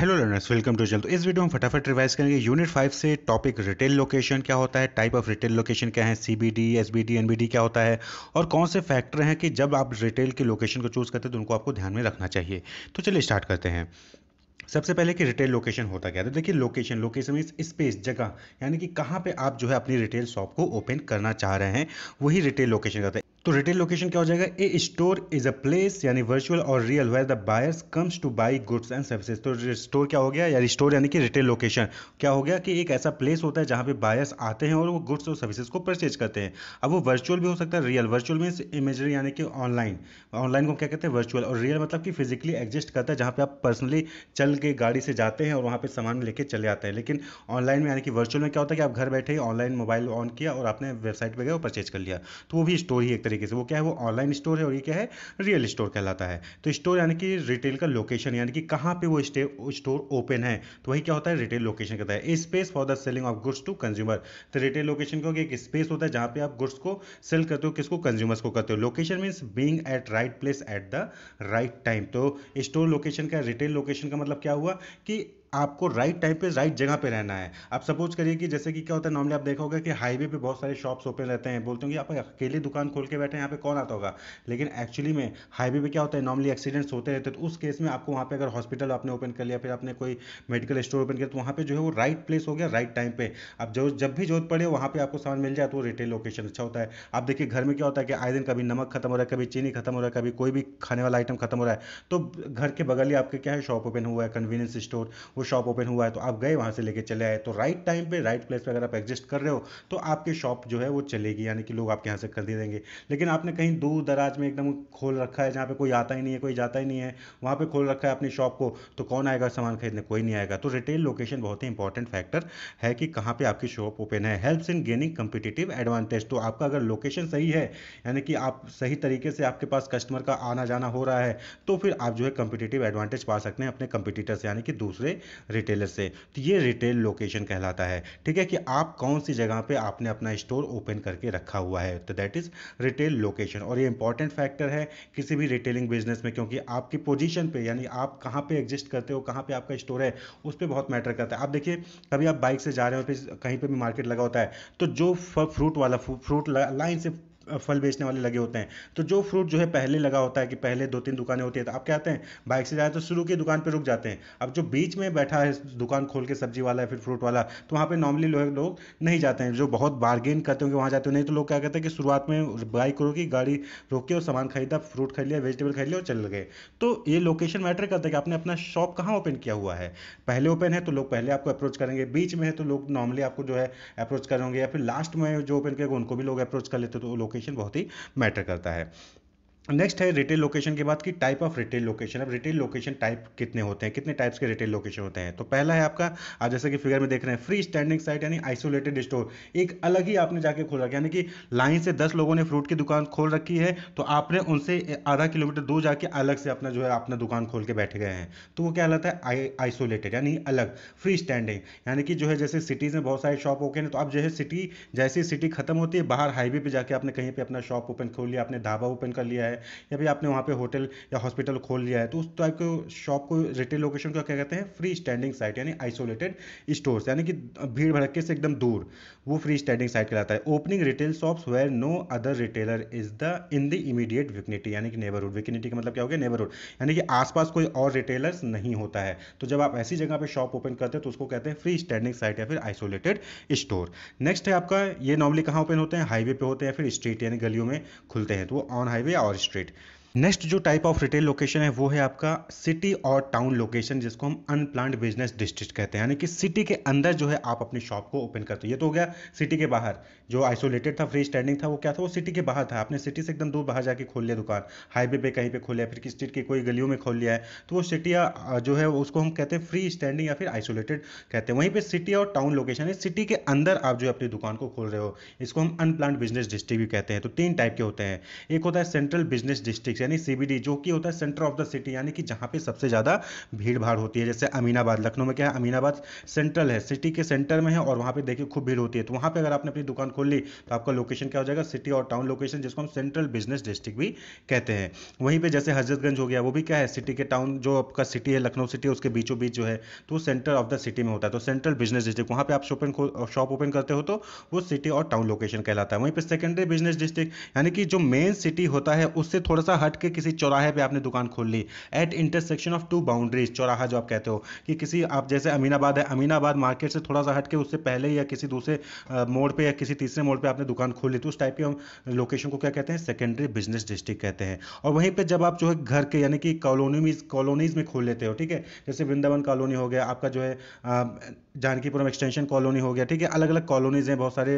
hello learners welcome to चल तो इस वीडियो में फटाफट रिवाइज करेंगे यूनिट फाइव से टॉपिक रिटेल लोकेशन क्या होता है टाइप ऑफ रिटेल लोकेशन क्या है सीबीडी एसबीडी एनबीडी क्या होता है और कौन से फैक्टर हैं कि जब आप रिटेल की लोकेशन को चूज़ करते हैं तो उनको आपको ध्यान में रखना चाहिए तो चलिए स्टार्ट करते हैं सबसे पहले कि रिटेल लोकेशन होता क्या है तो देखिए लोकेशन लोकेशन मीन्स स्पेस जगह यानी कि कहाँ पे आप जो है अपनी रिटेल शॉप को ओपन करना चाह रहे हैं वही रिटेल लोकेशन कहते हैं तो रिटेल लोकेशन क्या हो जाएगा a store is a place यानी वर्चुअल और real where the buyers comes to buy goods and services तो स्टोर क्या हो गया या स्टोर यानी कि रिटेल लोकेशन क्या हो गया कि एक ऐसा प्लेस होता है जहाँ पे बायर्स आते हैं और वो गुड्स और सर्विसेज को परचेज करते हैं अब वो वर्चुअल भी हो सकता है रियल वर्चुअल मीन्स इमेजरी यानी कि ऑनलाइन ऑनलाइन को क्या कहते हैं वर्चुअल और रियल मतलब कि फिजिकली एग्जिस्ट करता है जहाँ पे आप पर्सनली चल के गाड़ी से जाते हैं और वहाँ पर सामान लेके चले आते हैं लेकिन ऑनलाइन में यानी कि वर्चुअल में क्या होता है कि आप घर बैठे ही ऑनलाइन मोबाइल ऑन किया और आपने वेबसाइट पर गए और परचेज कर लिया तो वो भी स्टोर ही एक तरीके से वो क्या है वो ऑनलाइन स्टोर है और ये क्या है रियल स्टोर कहलाता है तो स्टोर यानी कि रिटेल का लोकेशन यानी कि कहाँ पे वो स्टोर ओपन है तो वही क्या होता है रिटेल लोकेशन कहता है space for the selling of goods to consumer तो रिटेल लोकेशन क्योंकि एक स्पेस होता है जहाँ पे आप गुड्स को सेल करते हो किसको कंज्यूमर्स को करते हो location means being at right place at the right time तो स्टोर लोकेशन का रिटेल लोकेशन का मतलब क्या हुआ कि आपको राइट टाइम पे राइट जगह पे रहना है आप सपोज करिए कि जैसे कि क्या होता है नॉर्मली आप देखा होगा कि हाईवे पे बहुत सारे शॉप्स ओपन रहते हैं बोलते होंगे आप अकेले दुकान खोल के बैठे हैं यहाँ पे कौन आता होगा लेकिन एक्चुअली में हाईवे पे क्या होता है नॉर्मली एक्सीडेंट्स होते रहते हैं तो उस केस में आपको वहाँ पे अगर हॉस्पिटल आपने ओपन कर लिया फिर आपने कोई मेडिकल स्टोर ओपन किया तो वहाँ पर जो है वो राइट प्लेस हो गया राइट टाइम पर आप जो जब भी जरूरत पड़े वहाँ पर आपको सामान मिल जाए तो रिटेल लोकेशन अच्छा होता है आप देखिए घर में क्या होता है कि आए दिन कभी नमक खत्म हो रहा है कभी चीनी खत्म हो रहा है कभी कोई भी खाने वाला आइटम खत्म हो रहा है तो घर के बगल ही आपके क्या है शॉप ओपन हुआ है कन्वीनियंस स्टोर वो शॉप ओपन हुआ है तो आप गए वहाँ से लेके चले आए तो राइट टाइम पे राइट प्लेस पे अगर आप एग्जिस्ट कर रहे हो तो आपकी शॉप जो है वो चलेगी यानी कि लोग आपके यहाँ से खरीद देंगे लेकिन आपने कहीं दूर दराज में एकदम खोल रखा है जहाँ पर कोई आता ही नहीं है कोई जाता ही नहीं है वहाँ पर खोल रखा है अपनी शॉप को तो कौन आएगा सामान खरीदने कोई नहीं आएगा तो रिटेल लोकेशन बहुत ही इंपॉर्टेंट फैक्टर है कि कहाँ पर आपकी शॉप ओपन है helps in gaining competitive advantage तो आपका अगर लोकेशन सही है यानी कि आप सही तरीके से आपके पास कस्टमर का आना जाना हो रहा है तो फिर आप जो है कम्पिटेटिव एडवांटेज पा सकते हैं अपने कंपिटिटर्स यानी कि दूसरे रिटेलर से तो ये रिटेल लोकेशन कहलाता है ठीक है कि आप कौन सी जगह पे आपने अपना स्टोर ओपन करके रखा हुआ है तो दैट इज़ रिटेल लोकेशन और ये इंपॉर्टेंट फैक्टर है किसी भी रिटेलिंग बिजनेस में क्योंकि आपकी पोजिशन पर यानी आप कहाँ पर एग्जिस्ट करते हो कहाँ पर आपका स्टोर है उस पर बहुत मैटर करता है आप देखिए कभी आप बाइक से जा रहे हो कहीं पर भी मार्केट लगा होता है तो जो फ्रूट वाला फ्रूट लाइन से फल बेचने वाले लगे होते हैं तो जो फ्रूट जो है पहले लगा होता है कि पहले दो तीन दुकानें होती है तो आप क्या आते हैं बाइक से जाए तो शुरू की दुकान पर रुक जाते हैं अब जो बीच में बैठा है दुकान खोल के सब्जी वाला है फिर फ्रूट वाला तो वहाँ पर नॉर्मली लोग नहीं जाते हैं जो बहुत बार्गेन करते होंगे वहाँ जाते हो नहीं तो लोग क्या कहते हैं कि शुरुआत में बाइक रोकी गाड़ी रोक के और सामान खरीदा फ्रूट खरीद लिया वेजिटेबल खरीद लिया और चल गए तो ये लोकेशन मैटर करता है कि आपने अपना शॉप कहाँ ओपन किया हुआ है पहले ओपन है तो लोग पहले आपको अप्रोच करेंगे बीच में है तो लोग नॉर्मली आपको जो है अप्रोच करेंगे या फिर लास्ट में जो ओपन करेंगे उनको भी लोग अप्रोच कर लेते तो लोकेशन डेफिनेशन बहुत ही मैटर करता है नेक्स्ट है रिटेल लोकेशन के बाद की टाइप ऑफ रिटेल लोकेशन अब रिटेल लोकेशन टाइप कितने होते हैं कितने टाइप्स के रिटेल लोकेशन होते हैं तो पहला है आपका आप जैसे कि फिगर में देख रहे हैं फ्री स्टैंडिंग साइट यानी आइसोलेटेड स्टोर एक अलग ही आपने जाके खोल रखा यानी कि लाइन से दस लोगों ने फ्रूट की दुकान खोल रखी है तो आपने उनसे आधा किलोमीटर दूर जाके अलग से अपना जो है अपना दुकान खोल के बैठे गए हैं तो वो क्या कहलाता है आइसोलेटेड यानी अलग फ्री स्टैंडिंग यानी कि जो है जैसे सिटीज़ में बहुत सारे शॉप ओके हैं तो आप जो है सिटी जैसे सिटी खत्म होती है बाहर हाईवे पर जाके आपने कहीं पर अपना शॉप ओपन खोल लिया आपने ढाबा ओपन कर लिया है या फिर आपने वहाँ पे होटल या हॉस्पिटल खोल लिया है तो उस टाइप के शॉप को रिटेल लोकेशन का क्या कहते हैं फ्री स्टैंडिंग साइट यानी आइसोलेटेड स्टोर्स यानी कि भीड़ भड़के से एकदम दूर वो फ्री स्टैंडिंग साइट कहलाता है opening retail shops where no other retailer is the in the immediate vicinity यानी कि नेबरहुड विकनिटी का मतलब क्या हो गया नेबरहुड यानी कि आसपास कोई और रिटेलर्स नहीं होता है तो जब आप ऐसी जगह पर शॉप ओपन करते हैं तो उसको कहते हैं फ्री स्टैंडिंग साइट या फिर आइसोलेटेड स्टोर नेक्स्ट है आपका ये नॉर्मली कहाँ ओपन होते हैं हाईवे पे होते हैं या फिर स्ट्रीट यानी गलियों में खुलते हैं तो वो ऑन हाईवे और Street नेक्स्ट जो टाइप ऑफ रिटेल लोकेशन है वो है आपका सिटी और टाउन लोकेशन जिसको हम अनप्लान्ड बिजनेस डिस्ट्रिक्ट कहते हैं यानी कि सिटी के अंदर जो है आप अपनी शॉप को ओपन करते हो ये तो हो गया सिटी के बाहर जो आइसोलेटेड था फ्री स्टैंडिंग था वो क्या था वो सिटी के बाहर था आपने सिटी से एकदम दूर बाहर जाके खोल लिया दुकान हाईवे पे कहीं पे खोल लिया फिर किसी स्ट्रीट की कोई गलियों में खोल लिया है तो वो सिटी जो है उसको हम कहते हैं फ्री स्टैंडिंग या फिर आइसोलेटेड कहते हैं वहीं पर सिटी और टाउन लोकेशन है सिटी के अंदर आप जो है अपनी दुकान को खोल रहे हो इसको हम अनप्लान्ड बिजनेस डिस्ट्रिक्ट भी कहते हैं तो तीन टाइप के होते हैं एक होता है सेंट्रल बिजनेस डिस्ट्रिक्ट यानी सीबीडी जो कि होता है सेंटर ऑफ द सिटी यानी कि जहां पे सबसे ज़्यादा भीड़ भाड़ होती है जैसे अमीनाबाद लखनऊ में क्या है अमीनाबाद सेंट्रल है सिटी के सेंटर में है और वहां पे देखिए खूब भीड़ होती है तो वहां पे अगर आपने अपनी दुकान खोल ली तो आपका लोकेशन क्या हो जाएगा सिटी और टाउन लोकेशन जिसको हम सेंट्रल बिजनेस डिस्ट्रिक्ट भी कहते हैं वहीं पर जैसे हजरतगंज हो गया वो भी क्या है सिटी के टाउन जो आपका सिटी है लखनऊ सिटी उसके बीचों बीच जो है तो सेंटर ऑफ द सिटी में होता है तो सेंट्रल बिजनेस डिस्ट्रिक्ट वहां पर आप शॉपिंग शॉप ओपन करते हो तो वो सिटी और टाउन लोकेशन कहलाता है वहीं पर सेकेंडरी बिजनेस डिस्ट्रिक्ट यानी कि जो मेन सिटी होता है उससे थोड़ा सा हर हट के किसी चौराहे पे आपने दुकान खोल ली at intersection of two boundaries चौराहा जो आप कहते हो कि किसी आप जैसे अमीनाबाद है अमीनाबाद मार्केट से थोड़ा सा हट के उससे पहले या किसी दूसरे मोड़ पर या किसी तीसरे मोड़ पर आपने दुकान खोल ली तो उस टाइप की हम लोकेशन को क्या कहते हैं सेकेंडरी बिजनेस डिस्ट्रिक्ट कहते हैं और वहीं पर जब आप जो है घर के यानी कि कॉलोनी कॉलोनीज में खोल लेते हो ठीक है जैसे वृंदावन कॉलोनी हो गया आपका जो है जानकीपुरम एक्सटेंशन कॉलोनी हो गया ठीक है अलग अलग कॉलोनीज़ हैं बहुत सारे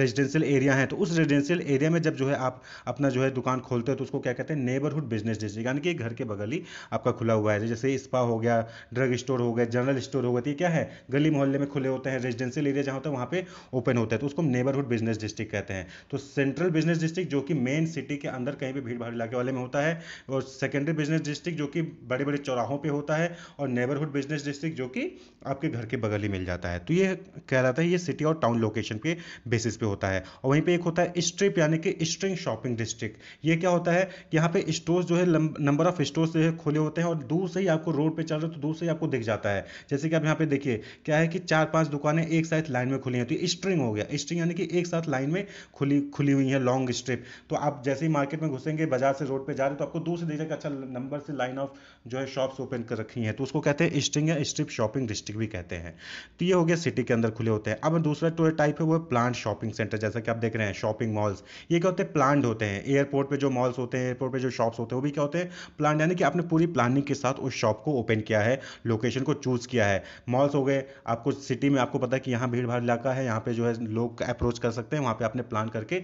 रेजिडेंशियल एरिया हैं तो उस रेजिडेंशियल एरिया में जब जो है आप अपना जो है दुकान खोलते हो तो उसको क्या कहते हैं नेबरहुड बिजनेस डिस्ट्रिक्ट यानी कि घर के बगल ही आपका खुला हुआ है जैसे स्पा हो गया ड्रग स्टोर हो गया जनरल स्टोर हो गया तो क्या है गली मोहल्ले में खुले होते हैं रेजिडेंशियल एरिया जहाँ होता है वहाँ पर ओपन होता है तो उसको नेबरहुड बिजनेस डिस्ट्रिक्ट कहते हैं तो सेंट्रल बिजनेस डिस्ट्रिक्ट जो कि मेन सिटी के अंदर कहीं भी भीड़ भाड़ इलाके वाले में होता है और सेकेंडरी बिजनेस डिस्ट्रिक्ट जो कि बड़े बड़े चौराहों पर होता है और नेबरहुड बिजनेस डिस्ट्रिक्ट जो कि आपके घर के बगल ही मिल जाता है तो ये कह रहा था ये सिटी और टाउन लोकेशन के बेसिस पे होता है और वहीं पे एक होता है स्ट्रिप यानी कि स्ट्रिंग शॉपिंग डिस्ट्रिक्ट ये क्या होता है कि यहाँ पे स्टोर्स जो है नंबर ऑफ स्टोर्स जो है खोले होते हैं और दूर से ही आपको रोड पर चल रहे हो तो दूर से ही आपको दिख जाता है जैसे कि आप यहाँ पे देखिए क्या है कि चार पाँच दुकानें एक साथ लाइन में खुली हैं तो स्ट्रिंग हो गया स्ट्रिंग यानी कि एक साथ लाइन में खुली खुली हुई है लॉन्ग स्ट्रिप तो आप जैसे ही मार्केट में घुसेंगे बाजार से रोड पर जा रहे तो आपको दूर से देख अच्छा नंबर से लाइन ऑफ जो है शॉप्स ओपन कर रखी हैं तो उसको कहते हैं स्ट्रिंग या स्ट्रिप शॉपिंग डिस्ट्रिक्ट भी कहते हैं हैं तो ये हो गया सिटी के अंदर खुले होते हैं अब दूसरा टूर टाइप है वो प्लांट शॉपिंग सेंटर जैसा कि आप देख रहे हैं शॉपिंग मॉल्स ये क्या होते हैं प्लांट होते हैं एयरपोर्ट पर जो मॉल्स होते हैं एयरपोर्ट पर जो शॉप्स होते हैं वो भी क्या होते हैं प्लांट यानी कि आपने पूरी प्लानिंग के साथ उस शॉप को ओपन किया है लोकेशन को चूज़ किया है मॉल्स हो गए आपको सिटी में आपको पता है कि यहाँ भीड़ इलाका है यहाँ पर जो है लोग अप्रोच कर सकते हैं वहाँ पर आपने प्लान करके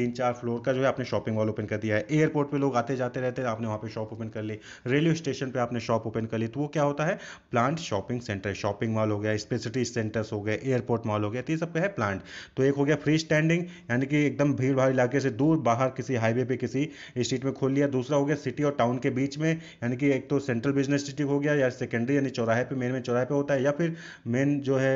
तीन चार फ्लोर का जो है आपने शॉपिंग मॉल ओपन कर दिया है एयरपोर्ट पर लोग आते जाते रहते हैं आपने वहाँ पर शॉप ओपन कर ली रेलवे स्टेशन पर आपने शॉप ओपन कर ली तो वो क्या होता है planned shopping centre shopping mall हो गया गया स्पेसिलिटी सेंटर्स हो गए एयरपोर्ट मॉल हो गया तो ये सब क्या है प्लांट तो एक हो गया फ्री स्टैंडिंग यानी कि एकदम भीड़ भाड़ इलाके से दूर बाहर किसी हाईवे पे किसी स्ट्रीट में खोल लिया दूसरा हो गया सिटी और टाउन के बीच में यानी कि एक तो सेंट्रल बिजनेस डिस्ट्रिक्ट हो गया या सेकेंडरी यानी चौराहे पे मेन में चौराहे पे होता है या फिर मेन जो है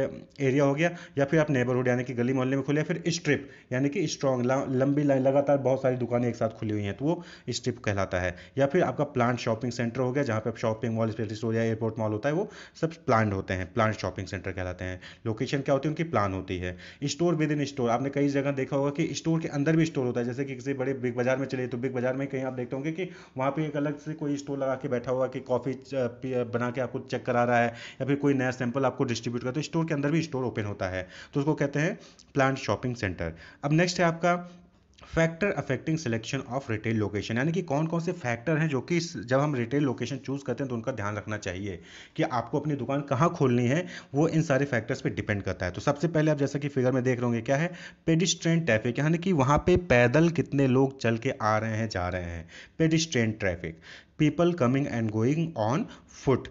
एरिया हो गया या फिर आप नेबरहुड यानी कि गली मोहल्ले में खोलिया फिर स्ट्रिप यानी कि स्ट्रॉन्ग लंबी लाइन लगातार बहुत सारी दुकानें एक साथ खुली हुई हैं तो वो स्ट्रिप कहलाता है या फिर आपका प्लांट शॉपिंग सेंटर हो गया जहाँ पे आप शॉपिंग मॉल स्पेशल स्टोर या एयरपोर्ट मॉल होता है वो सब प्लांट होते हैं प्लांट शॉपिंग शॉपिंग सेंटर कहलाते हैं लोकेशन क्या होती है उनकी प्लान होती है स्टोर विद इन स्टोर आपने कई जगह देखा होगा कि स्टोर के अंदर भी स्टोर होता है जैसे कि किसी बड़े बिग बाजार में चले तो बिग बाजार में कहीं आप देखते होंगे कि वहाँ पर एक अलग से कोई स्टोर लगा के बैठा हुआ कि कॉफ़ी बना के आपको चेक करा रहा है या फिर कोई नया सैंपल आपको डिस्ट्रीब्यूट करता है स्टोर तो के अंदर भी स्टोर ओपन होता है तो उसको कहते हैं प्लान शॉपिंग सेंटर अब नेक्स्ट है आपका factor affecting selection of retail location यानी कि कौन कौन से फैक्टर हैं जो कि जब हम रिटेल लोकेशन चूज़ करते हैं तो उनका ध्यान रखना चाहिए कि आपको अपनी दुकान कहाँ खोलनी है वो इन सारे फैक्टर्स पे डिपेंड करता है तो सबसे पहले आप जैसा कि फिगर में देख रहे होंगे क्या है पेडिस्ट्रेन ट्रैफिक यानी कि वहाँ पे पैदल कितने लोग चल के आ रहे हैं जा रहे हैं pedestrian traffic people coming and going on foot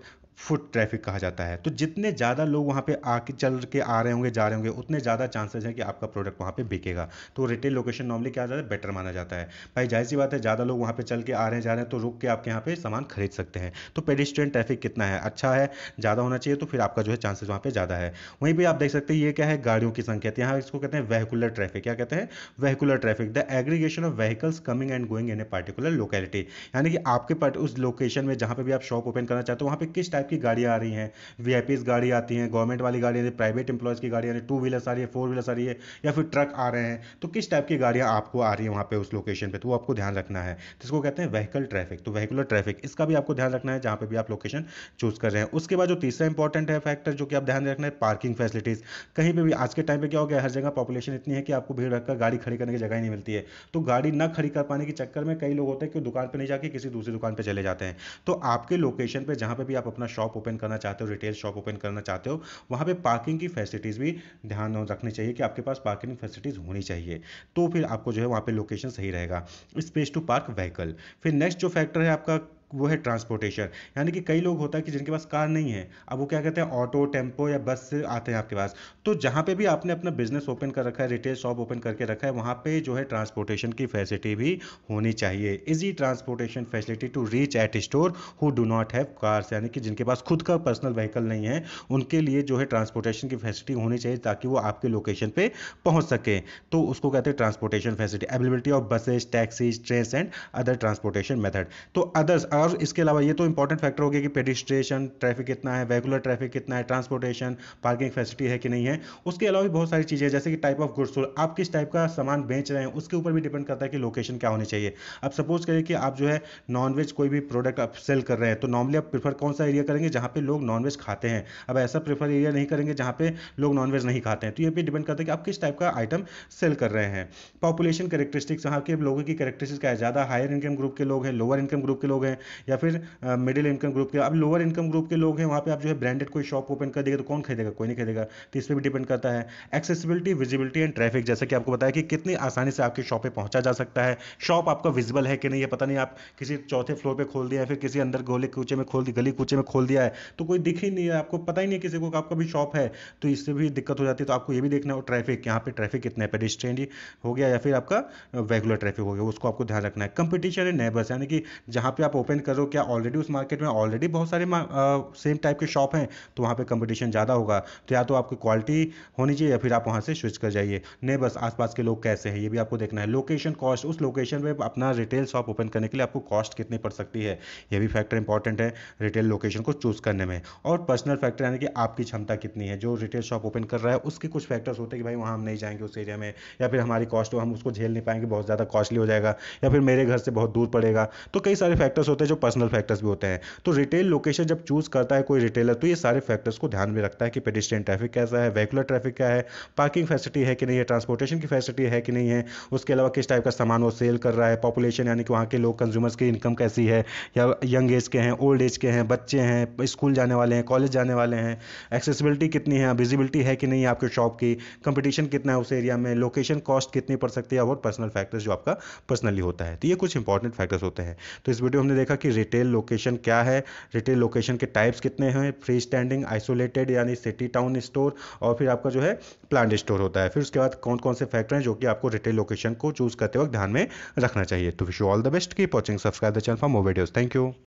foot traffic कहा जाता है तो जितने ज़्यादा लोग वहाँ पे आके चल के आ रहे होंगे जा रहे होंगे उतने ज़्यादा चांसेस हैं कि आपका प्रोडक्ट वहाँ पे बिकेगा तो रिटेल लोकेशन नॉर्मली क्या जाता है बेटर माना जाता है भाई जाहिर सी बात है ज़्यादा लोग वहाँ पे चल के आ रहे हैं जा रहे हैं तो रुक के आपके यहाँ पे सामान खरीद सकते हैं तो पेडिस्ट्रेन ट्रैफिक कितना है अच्छा है ज़्यादा होना चाहिए तो फिर आपका जो है चांसेस वहाँ पर ज़्यादा है वहीं पर आप देख सकते हैं ये क्या है गाड़ियों की संख्या तो यहाँ इसको कहते हैं वहकुलर ट्रैफिक क्या कहते हैं vehicular traffic the aggregation of vehicles coming and going in a particular locality यानी कि आपके उस लोकेशन में जहाँ पर भी आप शॉप ओपन करना चाहते हो वहाँ पर किस टाइप की गाड़ियाँ आ रही हैं वी गाड़ी आती हैं गवर्नमेंट वाली गाड़ियाँ प्राइवेट एम्प्लॉयज़ की गाड़ियाँ टू व्हीलर्स आ रही है फोर व्हीलर्स आ रही है या फिर ट्रक आ रहे हैं तो किस टाइप की गाड़ियाँ आपको आ रही हैं वहाँ पर उस लोकेशन पर तो वो आपको ध्यान रखना है जिसको तो कहते हैं वहीकल ट्रैफिक तो वहीकुलर ट्रैफिक इसका भी आपको ध्यान रखना है जहाँ पर भी आप लोकेशन चूज़ कर रहे हैं उसके बाद जो तीसरा इंपॉर्टेंट है फैक्टर जो कि आप ध्यान रखना है पार्किंग फैसिलिटीज़ कहीं पर भी आज के टाइम पर क्या हो गया हर जगह पॉपुलेशन इतनी है कि आपको भीड़ रखकर गाड़ी खड़ी करने की जगह ही नहीं मिलती है तो गाड़ी न खड़ी कर पाने के चक्कर में कई लोग होते हैं कि दुकान पर नहीं जाके किसी दूसरी दुकान पर चले जाते हैं तो आपके लोकेशन पर जहाँ पर भी आप अपना शॉप ओपन करना चाहते हो रिटेल शॉप ओपन करना चाहते हो वहाँ पर पार्किंग की फैसिलिटीज़ भी ध्यान रखनी चाहिए कि आपके पास पार्किंग फैसिलिटीज़ होनी चाहिए तो फिर आपको जो है वहाँ पर लोकेशन सही रहेगा स्पेस टू पार्क व्हीकल फिर नेक्स्ट जो फैक्टर है आपका वो है ट्रांसपोर्टेशन यानी कि कई लोग होता है कि जिनके पास कार नहीं है अब वो क्या कहते हैं ऑटो टेम्पो या बस से आते हैं आपके पास तो जहाँ पे भी आपने अपना बिजनेस ओपन कर रखा है रिटेल शॉप ओपन करके रखा है वहाँ पे जो है ट्रांसपोर्टेशन की फैसिलिटी भी होनी चाहिए easy transportation facility to reach at store who do not have cars यानी कि जिनके पास खुद का पर्सनल व्हीकल नहीं है उनके लिए जो है ट्रांसपोर्टेशन की फैसिलिटी होनी चाहिए ताकि वो आपके लोकेशन पर पहुँच सकें तो उसको कहते हैं transportation facility availability of buses taxis train and other transportation method तो अदर्स और इसके अलावा ये तो इंपॉर्टेंट फैक्टर हो गया कि पेडिस्ट्रेशन ट्रैफिक कितना है वेगुलर ट्रैफिक कितना है ट्रांसपोर्टेशन पार्किंग फैसिलिटी है कि नहीं है उसके अलावा भी बहुत सारी चीज़ें जैसे कि टाइप ऑफ गुड्स आप किस टाइप का सामान बेच रहे हैं उसके ऊपर भी डिपेंड करता है कि लोकेशन क्या होनी चाहिए अब सपोज करिए कि आप जो है नॉनवेज कोई भी प्रोडक्ट आप सेल कर रहे हैं तो नॉर्मली आप प्रीफर कौन सा एरिया करेंगे जहाँ पे लोग नॉनवेज खाते हैं अब ऐसा प्रीफर एरिया नहीं करेंगे जहाँ पे लोग नॉनवेज नहीं खाते हैं तो ये भी डिपेंड करता है कि आप किस टाइप का आइटम सेल कर रहे हैं पॉपुलेशन करेक्ट्रिस्टिक्स यहाँ के लोगों की कैरेक्टरिस्टिक्स क्या है ज़्यादा हायर इनकम ग्रुप के लोग हैं लोअर इनकम ग्रुप के लोग हैं या फिर मिडिल इनकम ग्रुप के अब लोअर इनकम ग्रुप के लोग हैं वहाँ पे आप जो है ब्रांडेड कोई शॉप ओपन कर देगा तो कौन खरीदेगा कोई नहीं खरीदेगा तो इस पर भी डिपेंड करता है एक्सेसिबिलिटी विजिबिलिटी एंड ट्रैफिक जैसे कि आपको बताया कि कितनी आसानी से आपकी शॉप पर पहुँचा जा सकता है शॉप आपका विजिबल है कि नहीं है पता नहीं आप किसी चौथे फ्लोर पर खोल दिया फिर किसी अंदर गोले कूचे में खोल दी गली कूचे में खोल दिया है तो कोई दिख ही नहीं है आपको पता ही नहीं है किसी को आपका भी शॉप है तो इससे भी दिक्कत हो जाती है तो आपको ये भी देखना हो ट्रैफिक यहाँ पर ट्रैफिक कितना है पेडिस्ट्रेन हो गया या फिर आपका रेगुलर ट्रैफिक हो गया उसको आपको ध्यान रखना है कंपटीशन है नेबर्स यानी कि जहाँ पे आप ओपन एक्सपेरिमेंट करो क्या ऑलरेडी उस मार्केट में ऑलरेडी बहुत सारे सेम टाइप के शॉप हैं तो वहाँ पर कंपटिशन ज़्यादा होगा तो या तो आपकी क्वालिटी होनी चाहिए या फिर आप वहाँ से स्विच कर जाइए नहीं बस आसपास के लोग कैसे हैं ये भी आपको देखना है लोकेशन कॉस्ट उस लोकेशन में अपना रिटेल शॉप ओपन करने के लिए आपको कॉस्ट कितनी पड़ सकती है यह भी फैक्टर इंपॉर्टेंट है रिटेल लोकेशन को चूज़ करने में और पर्सनल फैक्टर यानी कि आपकी क्षमता कितनी है जो रिटेल शॉप ओपन कर रहा है उसके कुछ फैक्टर्स होते हैं कि भाई वहाँ हम नहीं जाएंगे उस एरिया में या फिर हमारी कॉस्ट हम उसको झेल नहीं पाएंगे बहुत ज़्यादा कॉस्टली हो जाएगा या फिर मेरे घर से बहुत दूर पड़ेगा तो कई सारे फैक्टर्स होते हैं जो पर्सनल फैक्टर्स भी होते हैं तो रिटेल लोकेशन जब चूज़ करता है कोई रिटेलर तो ये सारे फैक्टर्स को ध्यान में रखता है कि पेडिस्ट्रियन ट्रैफिक कैसा है वेकुलर ट्रैफिक क्या है पार्किंग फैसिलिटी है कि नहीं है ट्रांसपोर्टेशन की फैसिलिटी है कि नहीं है उसके अलावा किस टाइप का सामान वो सेल कर रहा है पॉपुलेशन यानी कि वहाँ के लोग कंज्यूमर्स की इनकम कैसी है या यंग एज के हैं ओल्ड एज के हैं बच्चे हैं स्कूल जाने वाले हैं कॉलेज जाने वाले हैं एक्सेसिबिलिटी कितनी है विजिबिलिटी है कि नहीं आपके शॉप की कंपटीशन कितना है उस एरिया में लोकेशन कॉस्ट कितनी पड़ सकती है और पर्सनल फैक्टर्स जो आपका पर्सनली होता है तो ये कुछ इंपॉर्टेंट फैक्टर्स होते हैं तो इस वीडियो हमने देखा कि रिटेल लोकेशन क्या है रिटेल लोकेशन के टाइप्स कितने हैं फ्री स्टैंडिंग आइसोलेटेड यानी सिटी टाउन स्टोर और फिर आपका जो है प्लांट स्टोर होता है फिर उसके बाद कौन कौन से फैक्टर हैं जो कि आपको रिटेल लोकेशन को चूज़ करते वक्त ध्यान में रखना चाहिए तो wish you all the best की पॉचिंग subscribe the channel for more videos thank you